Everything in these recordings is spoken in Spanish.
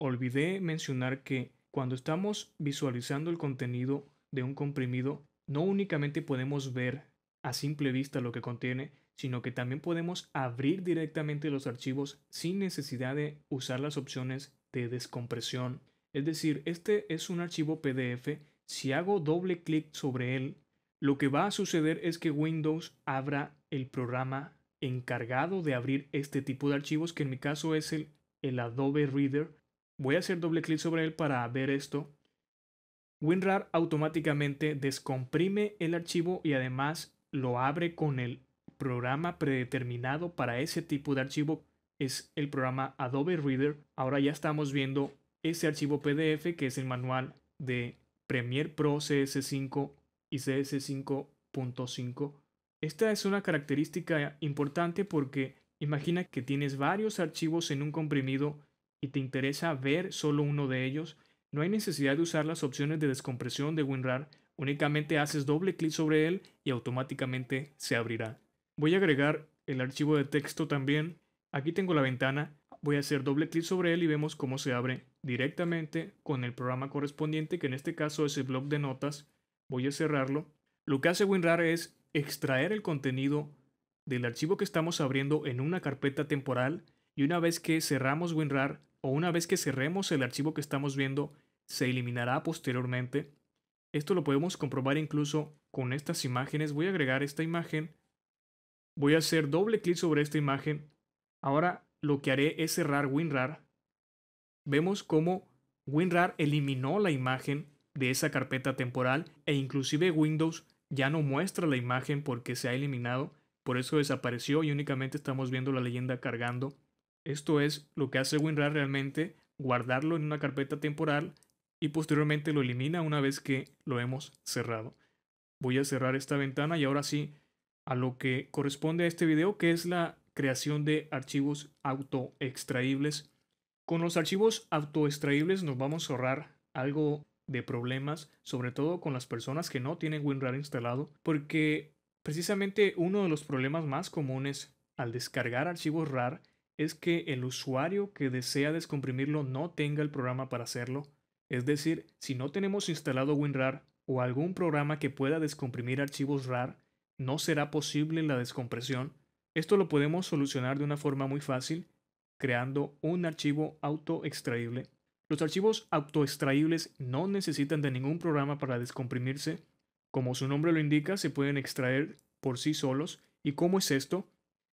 Olvidé mencionar que cuando estamos visualizando el contenido de un comprimido, no únicamente podemos ver a simple vista lo que contiene, sino que también podemos abrir directamente los archivos sin necesidad de usar las opciones de descompresión. Es decir, este es un archivo PDF, si hago doble clic sobre él, lo que va a suceder es que Windows abra el programa encargado de abrir este tipo de archivos, que en mi caso es el, el Adobe Reader, voy a hacer doble clic sobre él para ver esto. WinRAR automáticamente descomprime el archivo y además lo abre con el programa predeterminado para ese tipo de archivo. Es el programa Adobe Reader. Ahora ya estamos viendo ese archivo PDF que es el manual de Premiere Pro CS5 y CS5.5. Esta es una característica importante porque imagina que tienes varios archivos en un comprimido y te interesa ver solo uno de ellos, no hay necesidad de usar las opciones de descompresión de WinRAR, únicamente haces doble clic sobre él y automáticamente se abrirá. Voy a agregar el archivo de texto también. Aquí tengo la ventana, voy a hacer doble clic sobre él y vemos cómo se abre directamente con el programa correspondiente, que en este caso es el blog de notas. Voy a cerrarlo. Lo que hace WinRAR es extraer el contenido del archivo que estamos abriendo en una carpeta temporal y una vez que cerramos WinRAR o una vez que cerremos el archivo que estamos viendo, se eliminará posteriormente. Esto lo podemos comprobar incluso con estas imágenes. Voy a agregar esta imagen. Voy a hacer doble clic sobre esta imagen. Ahora lo que haré es cerrar WinRAR. Vemos cómo WinRAR eliminó la imagen de esa carpeta temporal e inclusive Windows ya no muestra la imagen porque se ha eliminado. Por eso desapareció y únicamente estamos viendo la leyenda cargando esto es lo que hace WinRAR realmente guardarlo en una carpeta temporal y posteriormente lo elimina una vez que lo hemos cerrado. Voy a cerrar esta ventana y ahora sí a lo que corresponde a este video que es la creación de archivos autoextraíbles. Con los archivos autoextraíbles nos vamos a ahorrar algo de problemas, sobre todo con las personas que no tienen WinRAR instalado, porque precisamente uno de los problemas más comunes al descargar archivos RAR es que el usuario que desea descomprimirlo no tenga el programa para hacerlo. Es decir, si no tenemos instalado WinRAR o algún programa que pueda descomprimir archivos RAR, no será posible la descompresión. Esto lo podemos solucionar de una forma muy fácil, creando un archivo autoextraíble. Los archivos autoextraíbles no necesitan de ningún programa para descomprimirse. Como su nombre lo indica, se pueden extraer por sí solos. ¿Y cómo es esto?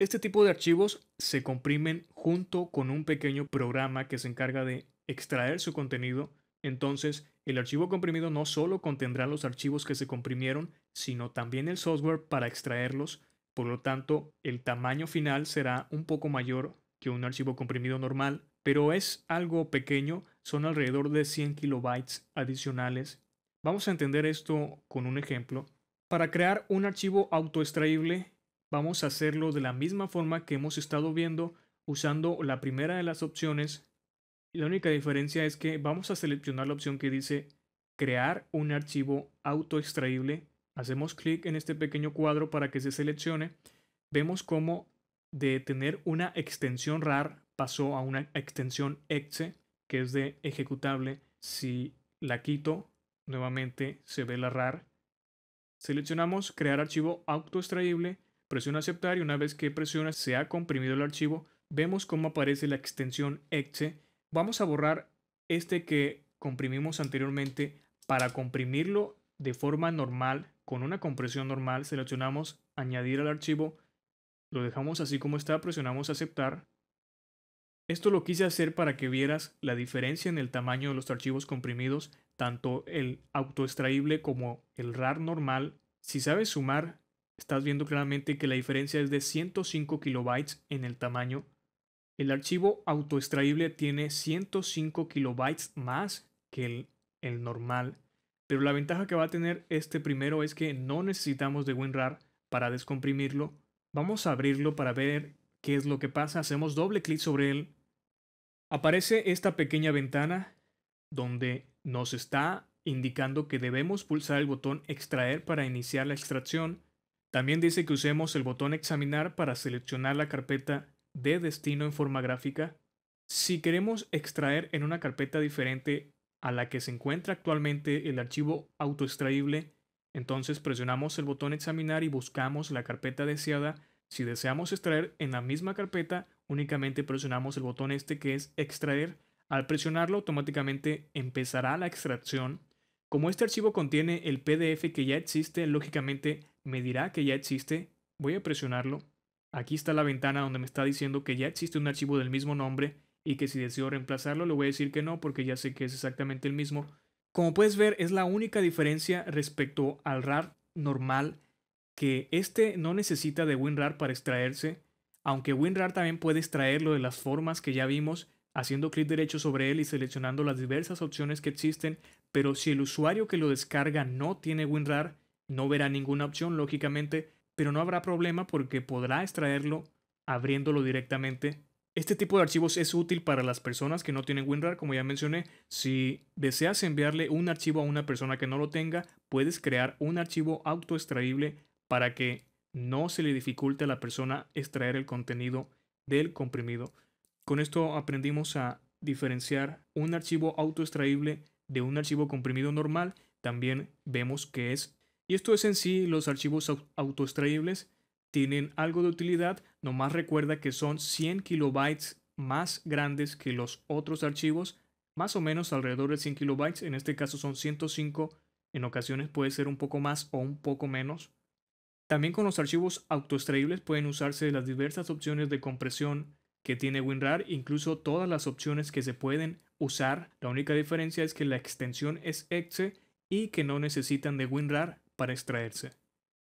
Este tipo de archivos se comprimen junto con un pequeño programa que se encarga de extraer su contenido. Entonces, el archivo comprimido no solo contendrá los archivos que se comprimieron, sino también el software para extraerlos. Por lo tanto, el tamaño final será un poco mayor que un archivo comprimido normal, pero es algo pequeño, son alrededor de 100 kilobytes adicionales. Vamos a entender esto con un ejemplo. Para crear un archivo autoextraíble, vamos a hacerlo de la misma forma que hemos estado viendo usando la primera de las opciones. La única diferencia es que vamos a seleccionar la opción que dice crear un archivo autoextraíble. Hacemos clic en este pequeño cuadro para que se seleccione. Vemos cómo de tener una extensión RAR pasó a una extensión exe que es de ejecutable. Si la quito, nuevamente se ve la RAR. Seleccionamos crear archivo autoextraíble Presiona aceptar y una vez que presionas se ha comprimido el archivo, vemos cómo aparece la extensión exe. Vamos a borrar este que comprimimos anteriormente. Para comprimirlo de forma normal, con una compresión normal, seleccionamos añadir al archivo, lo dejamos así como está, presionamos aceptar. Esto lo quise hacer para que vieras la diferencia en el tamaño de los archivos comprimidos, tanto el autoextraíble como el RAR normal. Si sabes sumar, estás viendo claramente que la diferencia es de 105 kilobytes en el tamaño. El archivo autoextraíble tiene 105 kilobytes más que el, el normal. Pero la ventaja que va a tener este primero es que no necesitamos de WinRAR para descomprimirlo. Vamos a abrirlo para ver qué es lo que pasa. Hacemos doble clic sobre él. Aparece esta pequeña ventana donde nos está indicando que debemos pulsar el botón extraer para iniciar la extracción. También dice que usemos el botón examinar para seleccionar la carpeta de destino en forma gráfica. Si queremos extraer en una carpeta diferente a la que se encuentra actualmente el archivo autoextraíble, entonces presionamos el botón examinar y buscamos la carpeta deseada. Si deseamos extraer en la misma carpeta, únicamente presionamos el botón este que es extraer. Al presionarlo automáticamente empezará la extracción como este archivo contiene el PDF que ya existe, lógicamente me dirá que ya existe. Voy a presionarlo. Aquí está la ventana donde me está diciendo que ya existe un archivo del mismo nombre y que si deseo reemplazarlo le voy a decir que no porque ya sé que es exactamente el mismo. Como puedes ver es la única diferencia respecto al RAR normal que este no necesita de WinRAR para extraerse, aunque WinRAR también puede extraerlo de las formas que ya vimos, haciendo clic derecho sobre él y seleccionando las diversas opciones que existen, pero si el usuario que lo descarga no tiene WinRAR, no verá ninguna opción lógicamente, pero no habrá problema porque podrá extraerlo abriéndolo directamente. Este tipo de archivos es útil para las personas que no tienen WinRAR, como ya mencioné. Si deseas enviarle un archivo a una persona que no lo tenga, puedes crear un archivo autoextraíble para que no se le dificulte a la persona extraer el contenido del comprimido. Con esto aprendimos a diferenciar un archivo autoextraíble de un archivo comprimido normal. También vemos que es. Y esto es en sí, los archivos autoextraíbles tienen algo de utilidad. Nomás recuerda que son 100 kilobytes más grandes que los otros archivos, más o menos alrededor de 100 kilobytes. En este caso son 105, en ocasiones puede ser un poco más o un poco menos. También con los archivos autoextraíbles pueden usarse las diversas opciones de compresión, que tiene WinRAR, incluso todas las opciones que se pueden usar. La única diferencia es que la extensión es exe y que no necesitan de WinRAR para extraerse.